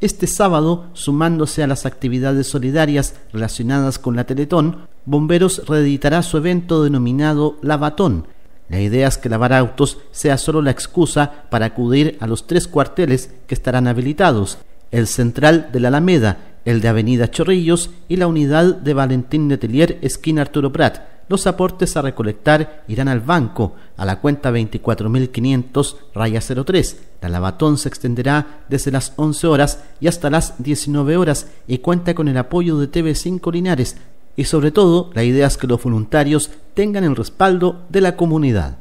Este sábado, sumándose a las actividades solidarias relacionadas con la Teletón, Bomberos reeditará su evento denominado Lavatón. La idea es que lavar autos sea solo la excusa para acudir a los tres cuarteles que estarán habilitados, el central de la Alameda, el de Avenida Chorrillos y la unidad de Valentín Letelier, esquina Arturo Prat los aportes a recolectar irán al banco, a la cuenta 24.500 03. La lavatón se extenderá desde las 11 horas y hasta las 19 horas y cuenta con el apoyo de TV5 Linares. Y sobre todo, la idea es que los voluntarios tengan el respaldo de la comunidad.